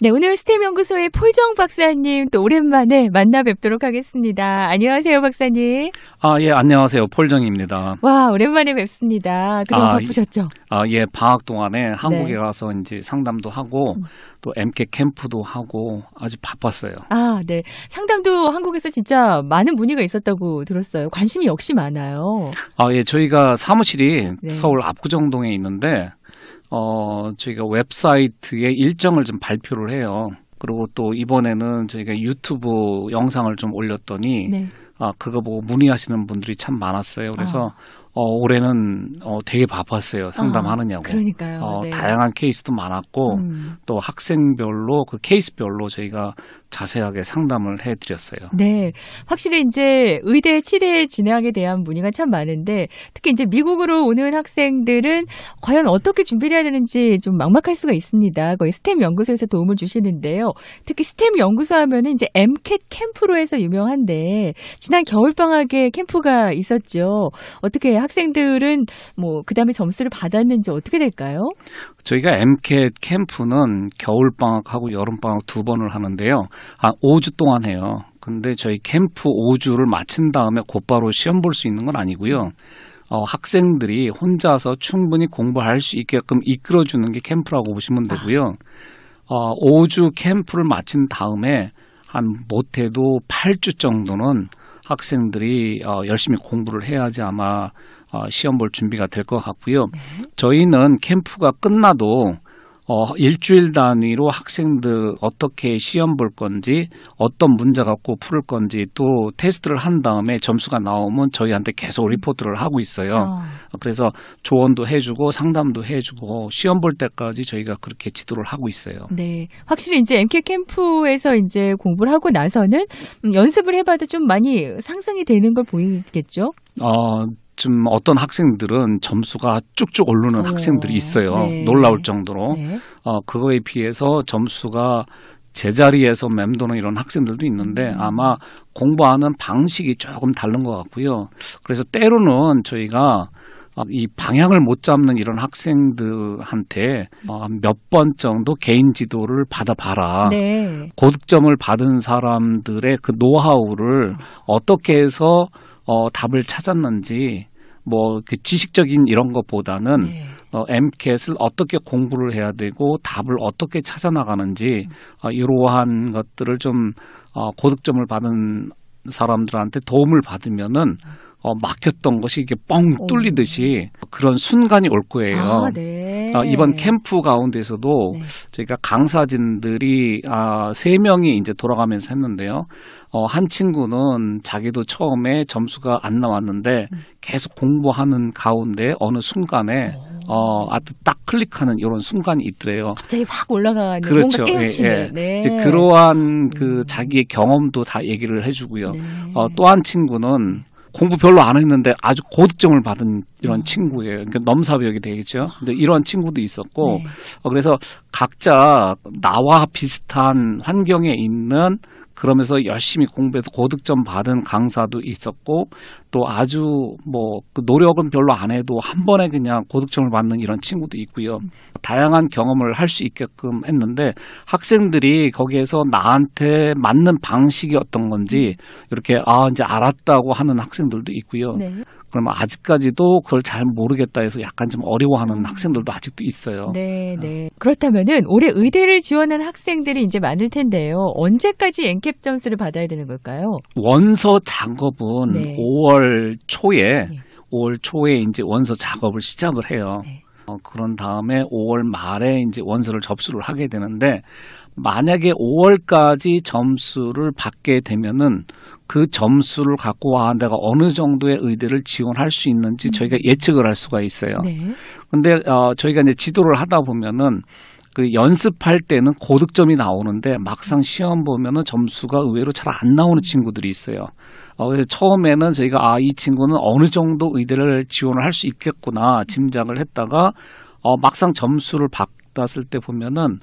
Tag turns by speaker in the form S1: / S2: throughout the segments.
S1: 네, 오늘 스템 연구소의 폴정 박사님 또 오랜만에 만나 뵙도록 하겠습니다. 안녕하세요, 박사님.
S2: 아, 예, 안녕하세요. 폴정입니다.
S1: 와, 오랜만에 뵙습니다. 그동안 아, 바쁘셨죠?
S2: 아, 예, 방학 동안에 한국에 네. 가서 네. 이제 상담도 하고 음. 또 MK 캠프도 하고 아주 바빴어요.
S1: 아, 네. 상담도 한국에서 진짜 많은 문의가 있었다고 들었어요. 관심이 역시 많아요.
S2: 아, 예, 저희가 사무실이 네. 서울 압구정동에 있는데 어, 저희가 웹사이트에 일정을 좀 발표를 해요. 그리고 또 이번에는 저희가 유튜브 영상을 좀 올렸더니 네. 아 그거 보고 문의하시는 분들이 참 많았어요. 그래서 아. 어, 올해는 어, 되게 바빴어요. 아, 상담하느냐고. 아, 그러니까요. 어, 네. 다양한 케이스도 많았고 음. 또 학생별로 그 케이스별로 저희가 자세하게 상담을 해드렸어요.
S1: 네, 확실히 이제 의대 치대 진학에 대한 문의가 참 많은데 특히 이제 미국으로 오는 학생들은 과연 어떻게 준비를 해야 되는지 좀 막막할 수가 있습니다. 거의 스템 연구소에서 도움을 주시는데요. 특히 스템 연구소 하면은 이제 m c 캠프로 해서 유명한데 지난 겨울 방학에 캠프가 있었죠. 어떻게 학 학생들은 뭐 그다음에 점수를 받았는지 어떻게 될까요?
S2: 저희가 MCAT 캠프는 겨울 방학하고 여름 방학 두 번을 하는데요. 한 5주 동안 해요. 근데 저희 캠프 5주를 마친 다음에 곧바로 시험 볼 수 있는 건 아니고요. 어, 학생들이 혼자서 충분히 공부할 수 있게끔 이끌어주는 게 캠프라고 보시면 아. 되고요. 어, 5주 캠프를 마친 다음에 한 못해도 8주 정도는 학생들이 어, 열심히 공부를 해야지 아마 어, 시험 볼 준비가 될 것 같고요. 네. 저희는 캠프가 끝나도 어, 일주일 단위로 학생들 어떻게 시험 볼 건지, 어떤 문제 갖고 풀을 건지, 또 테스트를 한 다음에 점수가 나오면 저희한테 계속 리포트를 하고 있어요. 어. 그래서 조언도 해주고 상담도 해주고 시험 볼 때까지 저희가 그렇게 지도를 하고 있어요. 네,
S1: 확실히 이제 MK 캠프에서 이제 공부를 하고 나서는 음, 연습을 해봐도 좀 많이 상승이 되는 걸 보이겠죠?
S2: 어, 좀 어떤 학생들은 점수가 쭉쭉 오르는 오, 어. 학생들이 있어요. 네. 놀라울 정도로. 네. 어, 그거에 비해서 점수가 제자리에서 맴도는 이런 학생들도 있는데 음. 아마 공부하는 방식이 조금 다른 것 같고요. 그래서 때로는 저희가 이 방향을 못 잡는 이런 학생들한테 어, 몇번 정도 개인 지도를 받아봐라. 네. 고득점을 받은 사람들의 그 노하우를 음. 어떻게 해서 어, 답을 찾았는지 뭐그 지식적인 이런 것보다는 네. 어, MCAT을 어떻게 공부를 해야 되고 답을 어떻게 찾아나가는지 음. 어, 이러한 것들을 좀 어, 고득점을 받은 사람들한테 도움을 받으면은 음. 어, 막혔던 것이 이게 뻥 뚫리듯이 오. 그런 순간이 올 거예요. 아, 네. 어, 이번 캠프 가운데서도 네. 저희가 강사진들이 아, 세 명이 이제 돌아가면서 했는데요. 어, 한 친구는 자기도 처음에 점수가 안 나왔는데 음. 계속 공부하는 가운데 어느 순간에 오. 어, 아트 딱 클릭하는 이런 순간이 있더래요. 갑자기
S1: 확 올라가는 그렇죠. 뭔가 깨우치는. 예, 예. 네. 그러한
S2: 그 자기의 경험도 다 얘기를 해주고요. 네. 어, 또 한 친구는 공부 별로 안 했는데 아주 고득점을 받은 이런 음. 친구예요. 그러니까 넘사벽이 되겠죠. 아. 근데 이런 친구도 있었고, 네. 어, 그래서 각자 나와 비슷한 환경에 있는 그러면서 열심히 공부해서 고득점 받은 강사도 있었고 또 아주 뭐 그 노력은 별로 안 해도 한 번에 그냥 고득점을 받는 이런 친구도 있고요. 다양한 경험을 할 수 있게끔 했는데 학생들이 거기에서 나한테 맞는 방식이 어떤 건지 이렇게 아 이제 알았다고 하는 학생들도 있고요. 네. 그러면 아직까지도 그걸 잘 모르겠다 해서 약간 좀 어려워하는 음. 학생들도 아직도 있어요.
S1: 네, 음. 네. 그렇다면은 올해 의대를 지원한 학생들이 이제 많을 텐데요. 언제까지 엔캡 점수를 받아야 되는 걸까요?
S2: 원서 작업은 네. 5월 5월 초에 예. 5월 초에 이제 원서 작업을 시작을 해요. 네. 어, 그런 다음에 5월 말에 이제 원서를 접수를 하게 되는데 만약에 5월까지 점수를 받게 되면은 그 점수를 갖고 와 내가 어느 정도의 의대를 지원할 수 있는지 음. 저희가 예측을 할 수가 있어요. 네. 근데 어, 저희가 이제 지도를 하다 보면은 그 연습할 때는 고득점이 나오는데 막상 시험 보면은 점수가 의외로 잘 안 나오는 친구들이 있어요. 어, 처음에는 저희가 아, 이 친구는 어느 정도 의대를 지원을 할 수 있겠구나 짐작을 했다가 어, 막상 점수를 받았을 때 보면은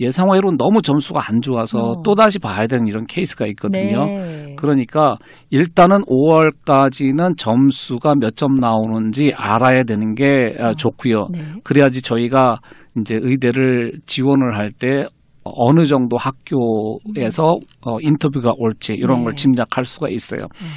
S2: 예상외로 너무 점수가 안 좋아서 어. 또다시 봐야 되는 이런 케이스가 있거든요. 네. 그러니까 일단은 5월까지는 점수가 몇 점 나오는지 알아야 되는 게 아, 어. 좋고요. 네. 그래야지 저희가 이제 의대를 지원을 할때 어느 정도 학교에서 음. 어, 인터뷰가 올지 이런 걸 네. 짐작할 수가 있어요. 네.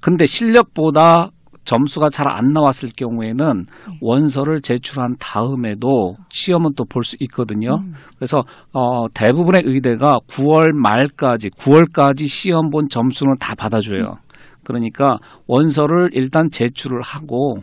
S2: 근데 실력보다 점수가 잘 안 나왔을 경우에는 네. 원서를 제출한 다음에도 시험은 또 볼 수 있거든요. 음. 그래서 어, 대부분의 의대가 9월 말까지 9월까지 시험 본 점수는 다 받아줘요. 음. 그러니까 원서를 일단 제출을 하고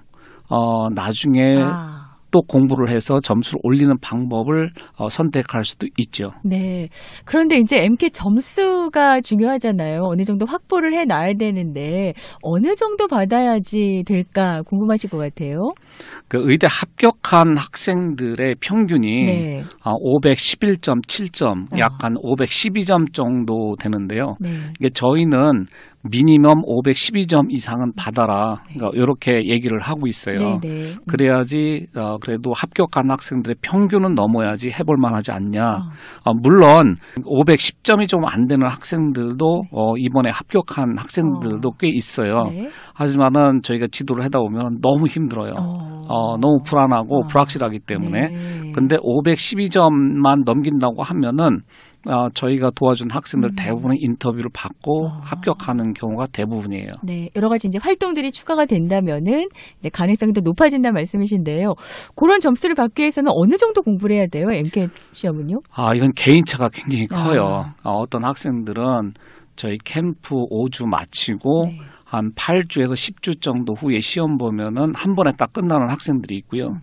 S2: 어, 나중에 아. 또 공부를 해서 점수를 올리는 방법을 어, 선택할 수도 있죠.
S1: 네. 그런데 이제 MK 점수가 중요하잖아요. 어느 정도 확보를 해 놔야 되는데 어느 정도 받아야지 될까 궁금하실 것 같아요.
S2: 그 의대 합격한 학생들의 평균이 네. 어, 아, 511.7점, 아. 약간 아. 512점 정도 되는데요. 네. 이게 저희는 미니멈 512점 이상은 받아라. 네. 그러니까 이렇게 얘기를 하고 있어요. 네네. 네. 음. 그래야지 어, 그래도 합격한 학생들의 평균은 넘어야지 해볼 만하지 않냐. 어. 어, 물론 510점이 좀 안 되는 학생들도 네. 어, 이번에 합격한 학생들도 어. 꽤 있어요. 네. 하지만은 저희가 지도를 하다 보면 너무 힘들어요. 어. 어 너무 불안하고 어. 불확실하기 때문에. 네. 근데 512점만 넘긴다고 하면은 아, 저희가 도와준 학생들 음. 대부분 인터뷰를 받고 아. 합격하는 경우가 대부분이에요.
S1: 네, 여러 가지 이제 활동들이 추가가 된다면은 이제 가능성이 더 높아진다 말씀이신데요. 그런 점수를 받기 위해서는 어느 정도 공부를 해야 돼요? MK 시험은요?
S2: 아, 이건 개인차가 굉장히 아. 커요. 아. 어, 어떤 학생들은 저희 캠프 5주 마치고 네. 한 8주에서 10주 정도 후에 시험 보면은 한 번에 딱 끝나는 학생들이 있고요. 음.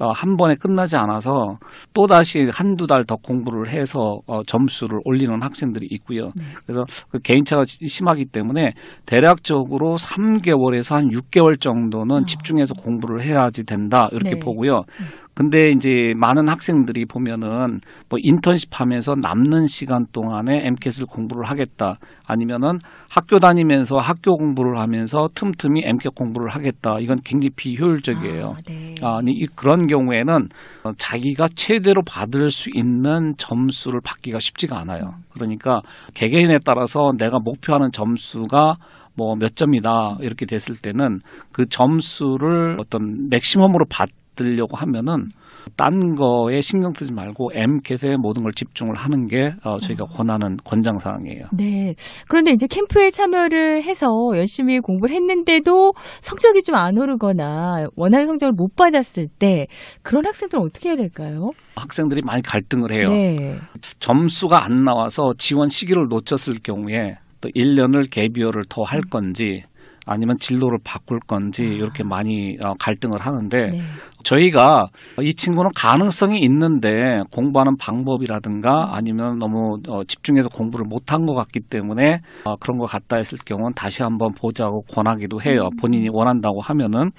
S2: 어, 한 번에 끝나지 않아서 또 다시 한두 달 더 공부를 해서 어, 점수를 올리는 학생들이 있고요. 네. 그래서 그 개인차가 심하기 때문에 대략적으로 3개월에서 한 6개월 정도는 어. 집중해서 공부를 해야지 된다 이렇게 네. 보고요. 네. 근데 이제 많은 학생들이 보면은 뭐 인턴십 하면서 남는 시간 동안에 MCAT을 공부를 하겠다 아니면은 학교 다니면서 학교 공부를 하면서 틈틈이 MCAT 공부를 하겠다 이건 굉장히 비효율적이에요. 아, 네. 아, 아니 그런 경우에는 자기가 최대로 받을 수 있는 점수를 받기가 쉽지가 않아요. 음. 그러니까 개개인에 따라서 내가 목표하는 점수가 뭐 몇 점이다 이렇게 됐을 때는 그 점수를 어떤 맥시멈으로 받 받으려고 하면은 딴 거에 신경 쓰지 말고 M캣에 모든 걸 집중을 하는 게 어, 저희가 음. 권하는 권장 사항이에요.
S1: 네. 그런데 이제 캠프에 참여를 해서 열심히 공부를 했는데도 성적이 좀 안 오르거나 원하는 성적을 못 받았을 때 그런 학생들은 어떻게 해야 될까요?
S2: 학생들이 많이 갈등을 해요. 네. 점수가 안 나와서 지원 시기를 놓쳤을 경우에 또 1년을 개비어를 더할 음. 건지 아니면 진로를 바꿀 건지 아. 이렇게 많이 어, 갈등을 하는데 네. 저희가 이 친구는 가능성이 있는데 공부하는 방법이라든가 아니면 너무 어, 집중해서 공부를 못한 것 같기 때문에 어, 그런 것 같다 했을 경우는 다시 한번 보자고 권하기도 해요. 음. 본인이 원한다고 하면은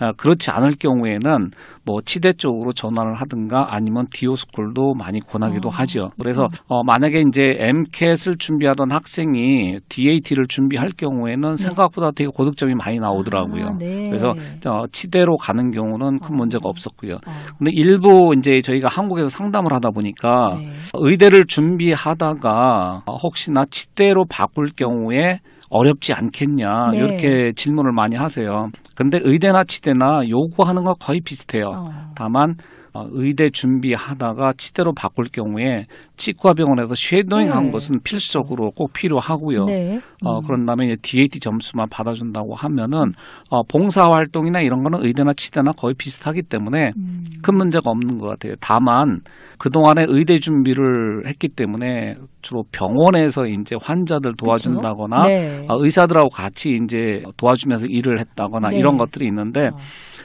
S2: 아, 그렇지 않을 경우에는 뭐 치대 쪽으로 전화를 하든가 아니면 디오스쿨도 많이 권하기도 어. 아, 하죠. 그래서 어, 만약에 이제 MCAT을 준비하던 학생이 DAT를 준비할 경우에는 네. 생각보다 되게 고득점이 많이 나오더라고요. 아, 네. 그래서 어, 치대로 가는 경우는 큰 문제 아, 적 없었고요. 아. 근데 일부 이제 저희가 한국에서 상담을 하다 보니까 네. 의대를 준비하다가 혹시나 치대로 바꿀 경우에 어렵지 않겠냐 네. 이렇게 질문을 많이 하세요. 근데 의대나 치대나 요구하는 거 거의 비슷해요. 어. 다만 어, 의대 준비하다가 치대로 바꿀 경우에 치과병원에서 쉐도잉한 네. 것은 필수적으로 꼭 필요하고요. 네. 어, 음. 어, 그런 다음에 이제 DAT 점수만 받아준다고 하면은 어, 봉사활동이나 이런 거는 의대나 치대나 거의 비슷하기 때문에 음. 큰 문제가 없는 것 같아요. 다만 그동안에 의대 준비를 했기 때문에 주로 병원에서 이제 환자들 도와준다거나 그 네. 아, 의사들하고 같이 이제 도와주면서 일을 했다거나 네. 이런 것들이 있는데 어.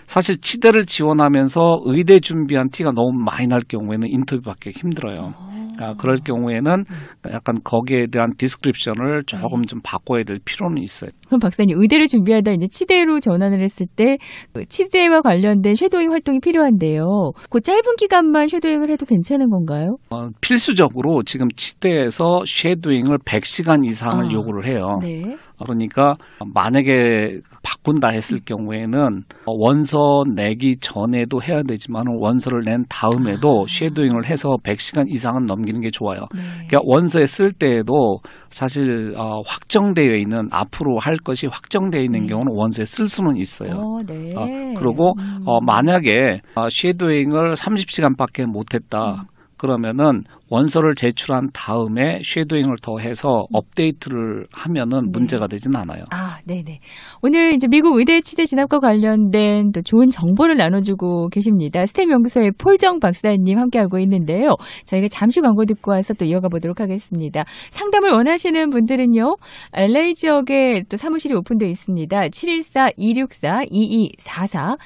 S2: 사실 치대를 지원하면서 의대 준비한 티가 너무 많이 날 경우에는 인터뷰 받기 힘들어요. 어. 그러니까 그럴 음. 경우에는 음. 약간 거기에 대한 디스크립션을 음. 조금 좀 바꿔야 될 필요는 있어요.
S1: 그럼 박사님 의대를 준비하다 이제 치대로 전환을 했을 때 그 치대와 관련된 섀도잉 활동이 필요한데요. 그 짧은 기간만 섀도잉을 해도 괜찮은 건가요?
S2: 어, 필수적으로 지금 치대에서 섀도잉을 100시간 이상을 아, 요구를 해요. 네. 그러니까 만약에 바꾼다 했을 경우에는 원서 내기 전에도 해야 되지만 원서를 낸 다음에도 아. 쉐도잉을 해서 100시간 이상은 넘기는 게 좋아요. 네. 그러니까 원서에 쓸 때에도 사실 어, 확정되어 있는 앞으로 할 것이 확정되어 있는 네. 경우는 원서에 쓸 수는 있어요. 오, 어, 네. 어, 그리고 어, 음. 어, 만약에 어, 쉐도잉을 30시간밖에 못했다. 음. 그러면은 원서를 제출한 다음에 쉐도잉을 더해서 업데이트를 하면은 네. 문제가 되진 않아요. 아,
S1: 네네. 오늘 이제 미국 의대 치대 진학과 관련된 또 좋은 정보를 나눠주고 계십니다. 스템 연구소의 폴정 박사님 함께하고 있는데요. 저희가 잠시 광고 듣고 와서 또 이어가 보도록 하겠습니다. 상담을 원하시는 분들은요, LA 지역에 또 사무실이 오픈되어 있습니다. 714-264-2244,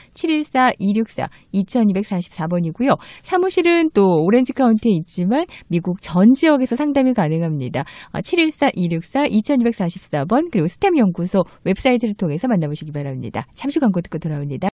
S1: 714-264-2244번이고요. 사무실은 또 오렌지 카 카운티에 있지만 미국 전 지역에서 상담이 가능합니다. 714-264-2244번 어, 그리고 스템 연구소 웹사이트를 통해서 만나보시기 바랍니다. 잠시 광고 듣고 돌아옵니다.